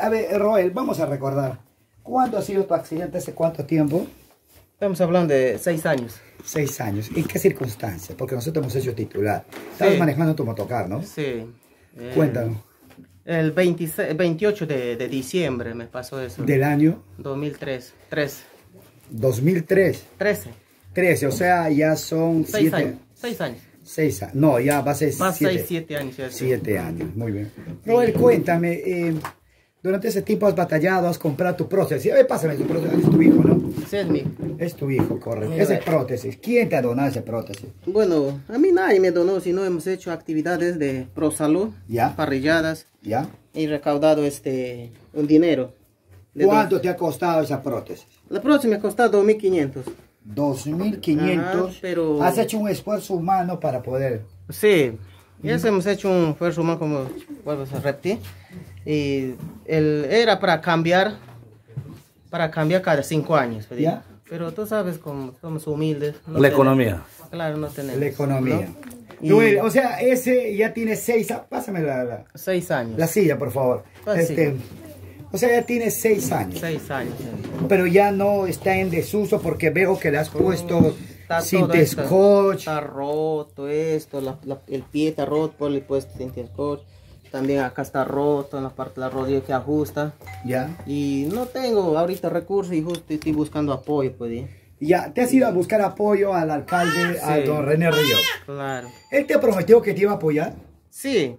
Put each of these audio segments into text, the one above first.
A ver, Roel, vamos a recordar. ¿Cuándo ha sido tu accidente? ¿Hace cuánto tiempo? Estamos hablando de seis años. Seis años. ¿En qué circunstancias? Porque nosotros hemos hecho titular. Estabas manejando tu motocar, ¿no? Sí. Eh, Cuéntanos. El 28 de, diciembre me pasó eso. ¿Del año? 2003. 13. 2003. 13. 13, o sea, ya son... Seis siete... años. Seis años. Seis años. No, ya va a ser... Va a ser siete años. siete años, muy bien. Roel, cuéntame... Eh, durante ese tiempo has batallado, has comprado tu prótesis. pásame tu prótesis, es tu hijo, ¿no? es mi. Es tu hijo, correcto. Esa prótesis. ¿Quién te ha donado esa prótesis? Bueno, a mí nadie me donó, sino hemos hecho actividades de ProSalud, ¿Ya? parrilladas. ¿Ya? Y recaudado este, un dinero. ¿Cuánto te ha costado esa prótesis? La prótesis me ha costado 2.500. 2.500. Pero... Has hecho un esfuerzo humano para poder... Sí, ya se hemos hecho un esfuerzo más, como vuelves a Y el, era para cambiar, para cambiar cada cinco años. Pero, tú sabes como somos humildes. la economía. Claro, no tenemos. La economía. o sea, ese ya tiene seis, pásame la, seis años. La silla, por favor. Pues este, o sea, ya tiene seis años. Seis años. Pero ya no está en desuso porque veo que le has puesto está Está roto esto, el pie está roto por el puesto sin También acá está roto en la parte de la rodilla que ajusta. Ya. Y no tengo ahorita recursos y justo estoy buscando apoyo, pues. ¿eh? Ya, te has ido a buscar apoyo al alcalde, ah, al don René Ríos. Claro. ¿Él te prometido que te iba a apoyar? Sí,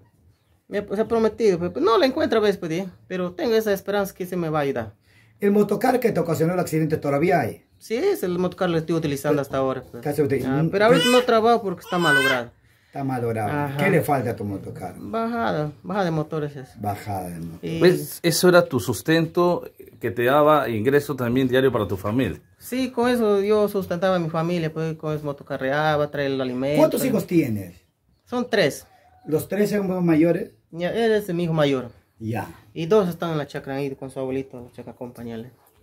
me ha prometido, pero pues, pues, no lo encuentro a pues, ¿eh? pero tengo esa esperanza que se me va a ayudar. ¿El motocar que te ocasionó el accidente todavía hay? Sí, es el motocar lo estoy utilizando hasta ahora. Pues. Ah, pero, a veces no trabajo porque está malogrado. Está malogrado. ¿Qué le falta a tu motocar? Bajada, bajada de motores. Es. Bajada de motores. Eso era tu sustento que te daba ingreso también diario para tu familia. Sí, con eso yo sustentaba a mi familia, pues con eso motocarreaba, traía el alimento. ¿Cuántos hijos tienes? Son tres. ¿Los tres son mayores? Ya, él es mi hijo mayor. Ya. Y dos están en la chacra ahí con su abuelito, la chacra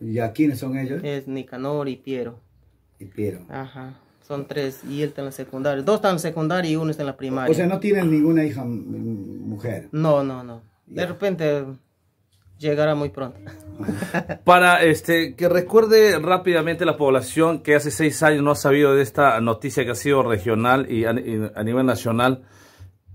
¿Y a quiénes son ellos? Es Nicanor y Piero. Y Piero. Ajá. Son tres y él está en la secundaria. Dos están en la secundaria y uno está en la primaria. O sea, no tienen ninguna hija mujer. No, no, no. De repente llegará muy pronto. Para este que recuerde rápidamente la población que hace seis años no ha sabido de esta noticia que ha sido regional y a, nivel nacional,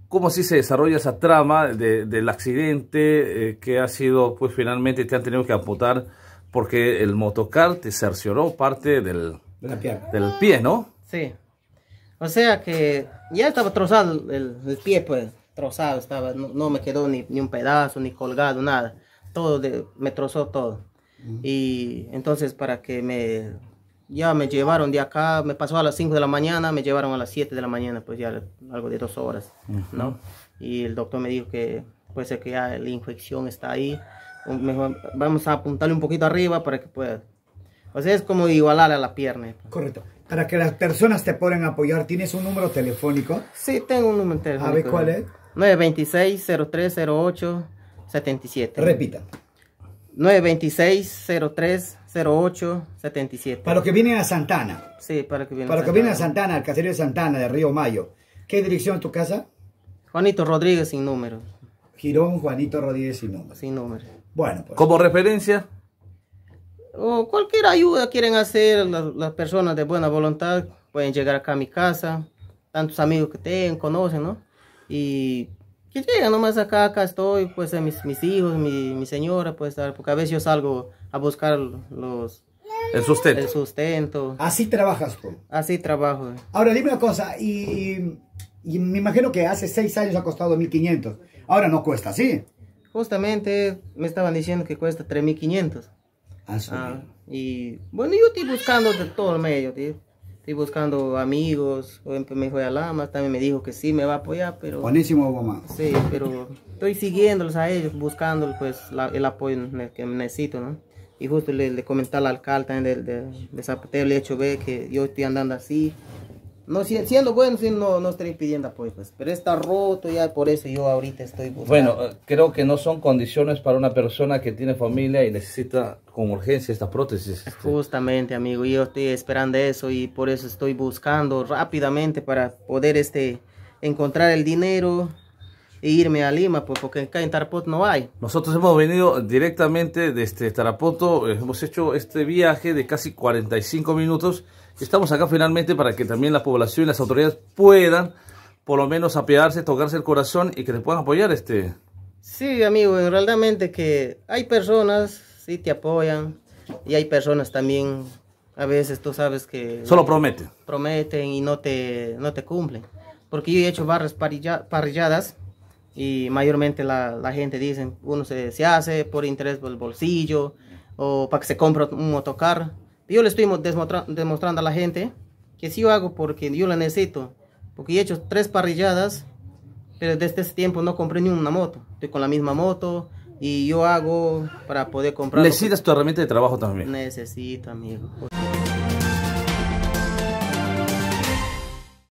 cómo así se desarrolla esa trama del accidente eh, que ha sido, pues finalmente te han tenido que amputar porque el motocar te cercioró parte del, del pie, ¿no? Sí. O sea que ya estaba trozado el, el pie, pues, trozado estaba. No, me quedó ni, ni, un pedazo, ni colgado, nada. Todo, me trozó todo. Y entonces para que me... Ya me llevaron de acá, me pasó a las 5 de la mañana, me llevaron a las 7 de la mañana, pues ya algo de dos horas, ¿no? Y el doctor me dijo que puede ser que ya la infección está ahí, vamos a apuntarle un poquito arriba para que pueda. O sea, es como igualar a la pierna. Correcto. Para que las personas te puedan apoyar, ¿tienes un número telefónico? Sí, tengo un número telefónico. A ver, ¿cuál es? 926-0308-77. Repita. 926-0308-77. Para los que vienen a Santana. Sí, para que vienen Para los que vienen a Santana, al caserío de Santana, de Río Mayo. ¿Qué dirección es tu casa? Juanito Rodríguez sin número. Girón Juanito Rodríguez sin número. Sin número. Bueno, pues. Como referencia. O cualquier ayuda quieren hacer las, personas de buena voluntad, pueden llegar acá a mi casa, tantos amigos que tengan, conocen, ¿no? Y que lleguen nomás acá, acá estoy, pues mis, mis hijos, mi, mi señora, pues, porque a veces yo salgo a buscar los, el sustento. Así trabajas Así trabajo. Ahora, dime una cosa, y, y, me imagino que hace seis años ha costado 1.500. Ahora no cuesta, ¿sí? Justamente me estaban diciendo que cuesta 3.500. Ah, ah y bueno, yo estoy buscando de todo el medio, Estoy buscando amigos, me fue a Lamas, también me dijo que sí me va a apoyar, pero... Buenísimo, mamá. Sí, pero estoy siguiéndolos a ellos, buscando pues el apoyo que necesito, ¿no? Y justo le, comenté al alcalde también de, de, le he hecho ver que yo estoy andando así, no, siendo bueno, si no, no estoy pidiendo apoyo, pues, pues, pero está roto ya, por eso yo ahorita estoy buscando. Bueno, eh, creo que no son condiciones para una persona que tiene familia y necesita con urgencia estas prótesis. Este. Justamente, amigo, yo estoy esperando eso y por eso estoy buscando rápidamente para poder este, encontrar el dinero e irme a Lima, pues, porque acá en Tarapoto no hay. Nosotros hemos venido directamente desde Tarapoto, eh, hemos hecho este viaje de casi 45 minutos Estamos acá finalmente para que también la población y las autoridades puedan por lo menos apearse, tocarse el corazón y que te puedan apoyar este. Sí, amigo, realmente que hay personas, sí te apoyan, y hay personas también, a veces tú sabes que... Solo prometen. Prometen y no te, no te cumplen. Porque yo he hecho barras parrilladas y mayormente la, la gente dice, uno se, se hace por interés por el bolsillo o para que se compre un motocar yo le estoy demostrando a la gente que si yo hago porque yo la necesito. Porque he hecho tres parrilladas, pero desde ese tiempo no compré ni una moto. Estoy con la misma moto y yo hago para poder comprar. Necesitas tu herramienta de trabajo también. Necesito, amigo.